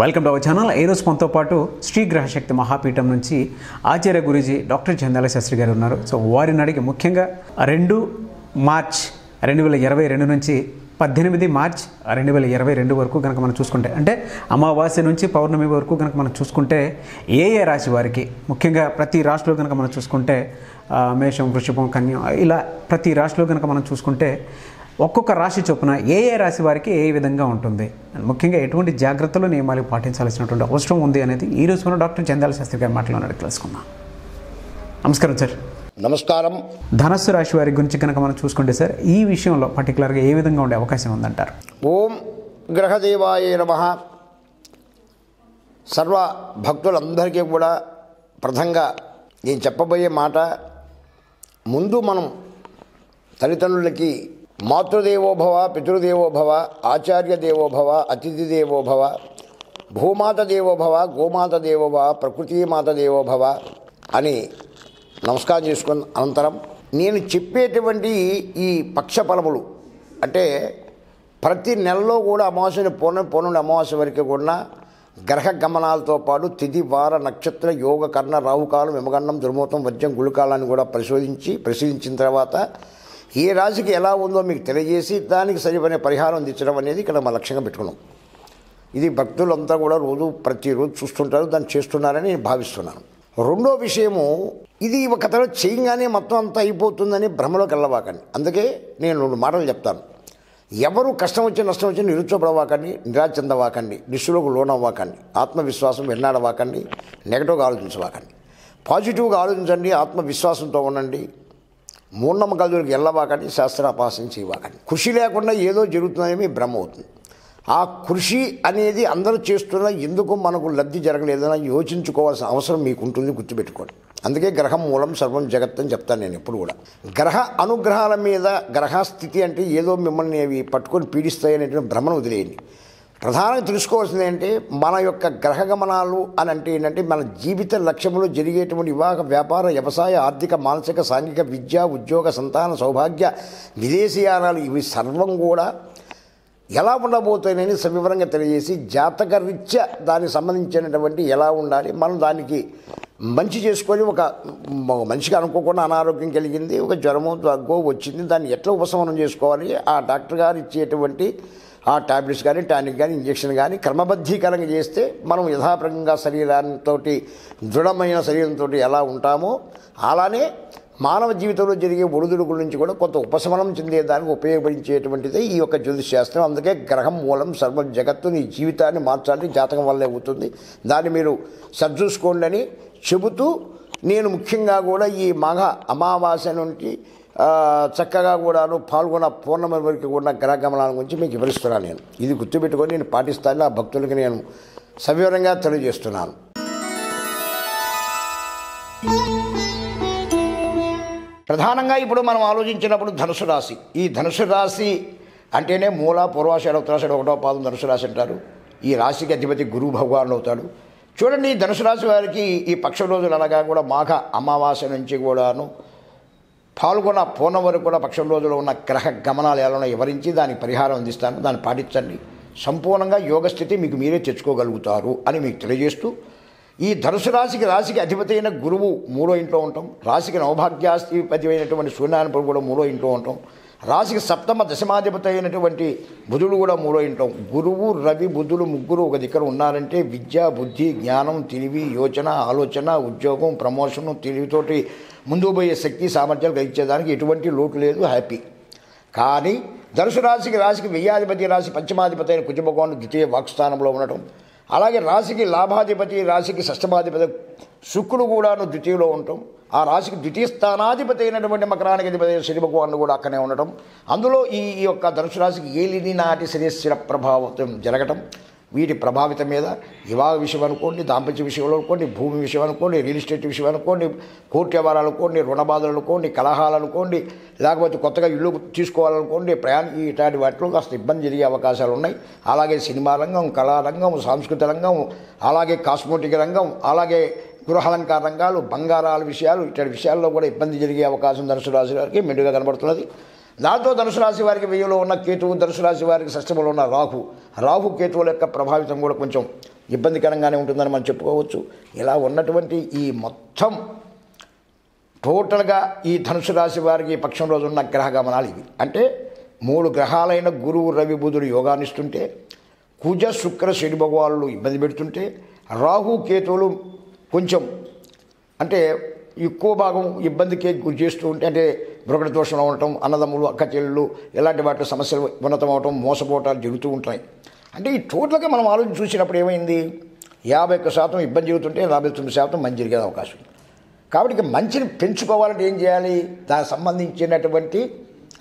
welcome to our channel ఈరోజు మనతో పాటు శ్రీ గ్రహశక్తి మహాపీఠం నుంచి ఆచార్య గురుజీ డాక్టర్ చందాల శాస్త్రి గారు ఉన్నారు సో వారిని అడిగి ముఖ్యంగా రెండు మార్చ్ రెండు వేల ఇరవై రెండు నుంచి పద్దెనిమిది మార్చ్ రెండు వేల ఇరవై రెండు వరకు కనుక మనం చూసుకుంటే అంటే అమావాస్య నుంచి పౌర్ణమి వరకు కనుక మనం చూసుకుంటే ఏ ఏ రాశి వారికి ముఖ్యంగా ప్రతి రాశిలో కనుక మనం చూసుకుంటే మేషం వృషభం కన్యం ఇలా ప్రతి రాశిలో కనుక మనం చూసుకుంటే ఒక్కొక్క రాశి చొప్పున ఏ ఏ రాశి వారికి ఏ విధంగా ఉంటుంది ముఖ్యంగా ఎటువంటి జాగ్రత్తలు నియమాలు పాటించాల్సినటువంటి అవసరం ఉంది అనేది ఈ రోజు మనం డాక్టర్ చందాల శాస్త్రి గారి మాట్లాడినట్టు తెలుసుకుందాం నమస్కారం సార్ నమస్కారం ధనస్సు రాశి వారి గురించి కనుక మనం చూసుకుంటే సార్ ఈ విషయంలో పర్టికులర్గా ఏ విధంగా ఉండే అవకాశం ఉందంటారు ఓం గ్రహదేవాయ నమ సర్వ భక్తులందరికీ కూడా ప్రథంగా నేను చెప్పబోయే మాట ముందు మనం తల్లిదండ్రులకి మాతృదేవోభవ పితృదేవోభవ ఆచార్య దేవోభవ అతిథి దేవోభవ భూమాత దేవోభవ గోమాత దేవోభవ మాత దేవోభవ అని నమస్కారం చేసుకున్న అనంతరం నేను చెప్పేటువంటి ఈ పక్షఫలములు అంటే ప్రతి నెలలో కూడా అమావాస్య పూర్ణ పూర్ణుడి అమావాస్య వరకు కూడా గ్రహ గమనాలతో పాటు తిథి వార నక్షత్ర యోగ కర్ణ రాహుకాలం విమగండం దుర్మూతం వజ్రం గుళికాలాన్ని కూడా పరిశోధించి పరిశీలించిన తర్వాత ఏ రాశికి ఎలా ఉందో మీకు తెలియజేసి దానికి సరిపడే పరిహారం తెచ్చడం అనేది ఇక్కడ మా లక్ష్యంగా పెట్టుకున్నాం ఇది భక్తులంతా కూడా రోజు ప్రతిరోజు చూస్తుంటారు దాన్ని చేస్తున్నారని నేను భావిస్తున్నాను రెండో విషయము ఇది ఒక కథలో చేయంగానే మొత్తం అంతా అయిపోతుందని భ్రమలోకి వెళ్ళవాకండి అందుకే నేను రెండు మాటలు చెప్తాను ఎవరు కష్టం వచ్చి నష్టం వచ్చి నిరుత్సపడవాకండి నిరాశ చెందవాకండి లోన్ అవ్వకండి ఆత్మవిశ్వాసం వెన్నాడవాకండి నెగటివ్గా ఆలోచించవాకండి పాజిటివ్గా ఆలోచించండి ఆత్మవిశ్వాసంతో ఉండండి మూఢనమ్మకాలకి వెళ్ళవాకండి శాస్త్రాపాసించి ఇవ్వకండి కృషి లేకుండా ఏదో జరుగుతుందనేమి భ్రమ అవుతుంది ఆ కృషి అనేది అందరూ చేస్తున్నా ఎందుకు మనకు లబ్ధి జరగలేదని యోచించుకోవాల్సిన అవసరం మీకు ఉంటుంది గుర్తుపెట్టుకోండి అందుకే గ్రహం మూలం సర్వం జగత్ అని చెప్తాను నేను ఎప్పుడు కూడా గ్రహ అనుగ్రహాల మీద గ్రహ స్థితి అంటే ఏదో మిమ్మల్ని అవి పట్టుకొని పీడిస్తాయి అనేటువంటి భ్రమను వదిలేయండి ప్రధానంగా తెలుసుకోవాల్సింది ఏంటి మన యొక్క గ్రహ గమనాలు అని అంటే ఏంటంటే మన జీవిత లక్ష్యంలో జరిగేటువంటి వివాహ వ్యాపార వ్యవసాయ ఆర్థిక మానసిక సాంఘిక విద్య ఉద్యోగ సంతాన సౌభాగ్య విదేశీయానాలు ఇవి సర్వం కూడా ఎలా ఉండబోతాయని సవివరంగా తెలియజేసి జాతక దానికి సంబంధించినటువంటి ఎలా ఉండాలి మనం దానికి మంచి చేసుకొని ఒక మనిషికి అనుకోకుండా అనారోగ్యం కలిగింది ఒక జ్వరము తగ్గు వచ్చింది దాన్ని ఎట్లా ఉపశమనం చేసుకోవాలి ఆ డాక్టర్ గారు ఇచ్చేటువంటి ఆ టాబ్లెట్స్ కానీ టానిక్ కానీ ఇంజక్షన్ కానీ క్రమబద్ధీకరంగా చేస్తే మనం యథాప్రకంగా శరీరంతో దృఢమైన శరీరంతో ఎలా ఉంటామో అలానే మానవ జీవితంలో జరిగే ఒడిదుడుకుల నుంచి కూడా కొంత ఉపశమనం చెందేదానికి ఉపయోగించేటువంటిది ఈ యొక్క జ్యోతిశాస్త్రం అందుకే గ్రహం మూలం సర్వ జగత్తు నీ జీవితాన్ని మార్చాలని జాతకం వల్లే అవుతుంది దాన్ని మీరు సరిచూసుకోండి అని చెబుతూ నేను ముఖ్యంగా కూడా ఈ మగ అమావాస్య నుండి చక్కగా కూడాను పాల్గొన్న పూర్ణమైన వరకు కూడా గ్రహగమనాల గురించి మీకు వివరిస్తున్నాను నేను ఇది గుర్తుపెట్టుకొని నేను పాటిస్తాను ఆ భక్తులకి నేను సవివరంగా తెలియజేస్తున్నాను ప్రధానంగా ఇప్పుడు మనం ఆలోచించినప్పుడు ధనుసు రాశి ఈ ధనుసు రాశి అంటేనే మూల పూర్వాషాఢ ఉత్తరాషాఢ ఒకటో పాదం ధనుసు రాశి అంటారు ఈ రాశికి అధిపతి గురువు భగవానుడు అవుతాడు చూడండి ధనుసు రాశి వారికి ఈ పక్ష రోజులు అనగా కూడా మాఘ అమావాస్య నుంచి కూడాను పాల్గొన్న పూర్ణం వరకు కూడా పక్షం రోజులో ఉన్న గ్రహ గమనాలు ఎలా వివరించి దానికి పరిహారం అందిస్తాను దాన్ని పాటించండి సంపూర్ణంగా యోగస్థితి మీకు మీరే తెచ్చుకోగలుగుతారు అని మీకు తెలియజేస్తూ ఈ ధనుసు రాశికి రాశికి అధిపతైన గురువు మూడో ఇంట్లో ఉంటాం రాశికి నవభాగ్యాధిపతి అయినటువంటి సూర్యనారాయణ కూడా మూడో ఇంట్లో ఉంటాం రాశికి సప్తమ దశమాధిపతి అయినటువంటి బుధుడు కూడా మూడో ఇంట్లో గురువు రవి బుధుడు ముగ్గురు ఒక దగ్గర ఉన్నారంటే విద్య బుద్ధి జ్ఞానం తెలివి యోచన ఆలోచన ఉద్యోగం ప్రమోషన్ తెలివితోటి ముందు పోయే శక్తి సామర్థ్యాలు కలిగించేదానికి ఎటువంటి లోటు లేదు హ్యాపీ కానీ ధనుసు రాశికి రాశికి వెయ్యాధిపతి రాశి పంచమాధిపతి అయిన కుజభగవాను ద్వితీయ వాక్స్థానంలో ఉండటం అలాగే రాశికి లాభాధిపతి రాశికి షష్టమాధిపతి శుక్రుడు కూడాను ద్వితీయలో ఉండటం ఆ రాశికి ద్వితీయ స్థానాధిపతి అయినటువంటి మకరానికి అధిపతి శని కూడా అక్కడే ఉండటం అందులో ఈ యొక్క ధనుసు రాశికి ఏలిని నాటి శనిశ్వర ప్రభావం జరగటం వీటి ప్రభావితం మీద వివాహ విషయం అనుకోండి దాంపత్య విషయంలో అనుకోండి భూమి విషయం అనుకోండి రియల్ ఎస్టేట్ విషయం అనుకోండి కోర్టు వ్యవహారాలు అనుకోండి రుణ బాధలు అనుకోండి కలహాలు అనుకోండి లేకపోతే కొత్తగా ఇల్లు తీసుకోవాలనుకోండి ప్రయాణ ఇట్లాంటి వాటిలో కాస్త ఇబ్బంది జరిగే అవకాశాలు ఉన్నాయి అలాగే సినిమా రంగం కళారంగం సాంస్కృతిక రంగం అలాగే కాస్మోటిక్ రంగం అలాగే గృహాలంకార రంగాలు బంగారాల విషయాలు ఇట్లాంటి విషయాల్లో కూడా ఇబ్బంది జరిగే అవకాశం ధనుసు రాశి వారికి మెండుగా కనబడుతున్నది దాంతో ధనుసు రాశి వారికి వెయ్యిలో ఉన్న కేతువు ధనుసు రాశి వారికి సష్టములో ఉన్న రాహు రాహు కేతువుల యొక్క ప్రభావితం కూడా కొంచెం ఇబ్బందికరంగానే ఉంటుందని మనం చెప్పుకోవచ్చు ఇలా ఉన్నటువంటి ఈ మొత్తం టోటల్గా ఈ ధనుసు రాశి వారికి పక్షం రోజు ఉన్న గ్రహ గమనాలు ఇవి అంటే మూడు గ్రహాలైన గురువు రవి బుధుడు యోగానిస్తుంటే కుజ శుక్ర శని భగవానులు ఇబ్బంది పెడుతుంటే రాహు కేతువులు కొంచెం అంటే ఎక్కువ భాగం ఇబ్బందికి గురి చేస్తూ ఉంటే అంటే బ్రొకటి దోషం అవ్వటం అన్నదమ్ములు అక్క చెల్లెళ్ళు ఇలాంటి వాటి సమస్యలు ఉన్నతం అవటం మోసపోవటాలు జరుగుతూ ఉంటాయి అంటే ఈ టోటల్గా మనం ఆలోచించి చూసినప్పుడు ఏమైంది యాభై ఒక్క శాతం ఇబ్బంది జరుగుతుంటే యాభై తొమ్మిది శాతం మంచి జరిగే అవకాశం ఉంది కాబట్టి మంచిని పెంచుకోవాలంటే ఏం చేయాలి దానికి సంబంధించినటువంటి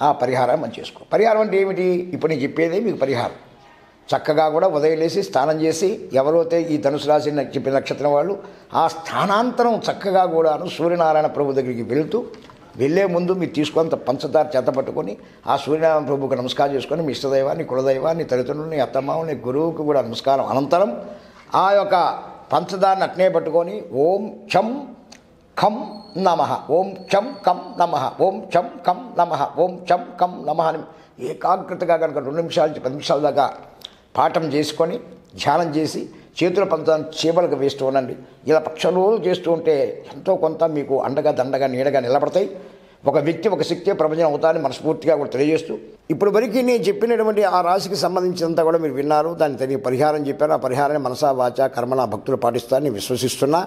ఆ పరిహారం మనం చేసుకో పరిహారం అంటే ఏమిటి ఇప్పుడు నేను చెప్పేదే మీకు పరిహారం చక్కగా కూడా ఉదయం లేసి స్నానం చేసి ఎవరైతే ఈ ధనుసు రాశి చెప్పిన నక్షత్రం వాళ్ళు ఆ స్థానాంతరం చక్కగా కూడాను సూర్యనారాయణ ప్రభు దగ్గరికి వెళుతూ వెళ్ళే ముందు మీరు తీసుకున్నంత పంచదార చేత పట్టుకొని ఆ సూర్యనారాయణ ప్రభుకు నమస్కారం చేసుకొని మీ ఇష్టదైవాన్ని కులదైవాన్ని తల్లిదండ్రుని అత్తమావుని గురువుకి కూడా నమస్కారం అనంతరం ఆ యొక్క పంచదారిని అట్నే పట్టుకొని ఓం చం ఖం నమ ఓం చం కం నమ ఓం చం కం నమ ఓం చం కం నమ అని ఏకాగ్రతగా కనుక రెండు నిమిషాల నుంచి పది నిమిషాల దాకా పాఠం చేసుకొని ధ్యానం చేసి చేతుల పంచాన్ని చేపలకు వేస్తూ ఉండండి ఇలా రోజులు చేస్తూ ఉంటే ఎంతో కొంత మీకు అండగా దండగా నీడగా నిలబడతాయి ఒక వ్యక్తి ఒక శక్తి ప్రపంచం అవుతారని మనస్ఫూర్తిగా కూడా తెలియజేస్తూ ఇప్పుడు వరకు నేను చెప్పినటువంటి ఆ రాశికి సంబంధించినంత కూడా మీరు విన్నారు దాన్ని తెలియ పరిహారం చెప్పారు ఆ పరిహారాన్ని మనసా వాచ కర్మల భక్తులు పాటిస్తారని విశ్వసిస్తున్నా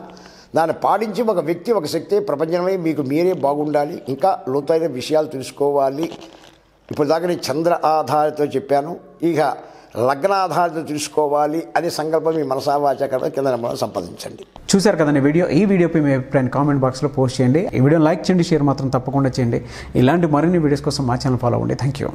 దాన్ని పాటించి ఒక వ్యక్తి ఒక శక్తి ప్రపంచమై మీకు మీరే బాగుండాలి ఇంకా లోతైన విషయాలు తెలుసుకోవాలి ఇప్పుడు దాకా నేను చంద్ర ఆధారితో చెప్పాను ఇక లగ్నాధారణ తీసుకోవాలి అనే సంకల్పం మీ మనసావాచకరణ కింద సంపాదించండి చూశారు కదండి వీడియో ఈ వీడియోపై మీ అభిప్రాయం కామెంట్ బాక్స్లో పోస్ట్ చేయండి ఈ వీడియోని లైక్ చేయండి షేర్ మాత్రం తప్పకుండా చేయండి ఇలాంటి మరిన్ని వీడియోస్ కోసం మా ఛానల్ ఫాలో అవ్వండి థ్యాంక్ యూ